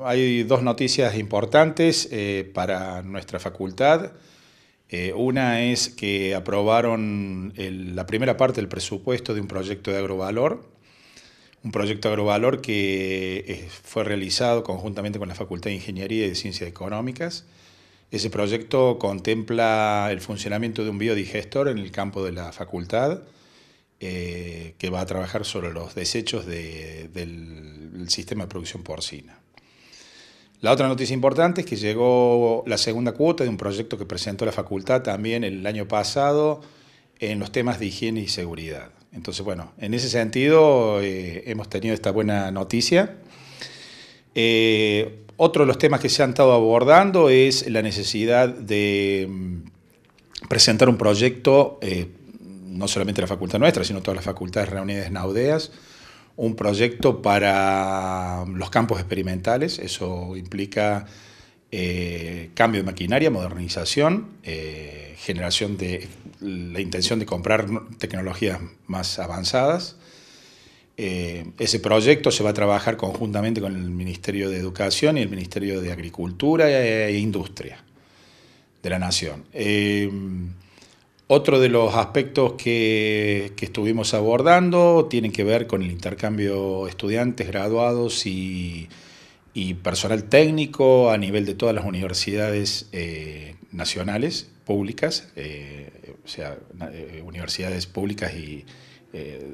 hay dos noticias importantes eh, para nuestra facultad. Eh, una es que aprobaron la primera parte del presupuesto de un proyecto de agrovalor, un proyecto de agrovalor que eh, fue realizado conjuntamente con la Facultad de Ingeniería y de Ciencias Económicas. Ese proyecto contempla el funcionamiento de un biodigestor en el campo de la facultad, que va a trabajar sobre los desechos del sistema de producción porcina. La otra noticia importante es que llegó la segunda cuota de un proyecto que presentó la facultad también el año pasado en los temas de higiene y seguridad. Entonces, bueno, en ese sentido eh, hemos tenido esta buena noticia. Eh, otro de los temas que se han estado abordando es la necesidad de mm, presentar un proyecto, eh, no solamente la facultad nuestra, sino todas las facultades reunidas en Audeas, un proyecto para los campos experimentales, eso implica eh, cambio de maquinaria, modernización, eh, generación de la intención de comprar tecnologías más avanzadas. Eh, ese proyecto se va a trabajar conjuntamente con el Ministerio de Educación y el Ministerio de Agricultura e Industria de la Nación. Otro de los aspectos que, estuvimos abordando tiene que ver con el intercambio estudiantes, graduados y, personal técnico a nivel de todas las universidades eh, nacionales, públicas, eh, o sea, eh, universidades públicas que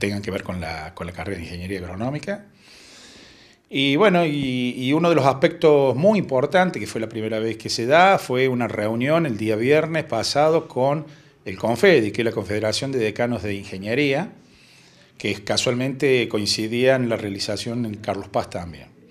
tengan que ver con la, con la carrera de ingeniería agronómica. Y bueno, y, uno de los aspectos muy importantes, que fue la primera vez que se da, fue una reunión el día viernes pasado con el CONFEDI, que es la Confederación de Decanos de Ingeniería, que casualmente coincidía en la realización en Carlos Paz también.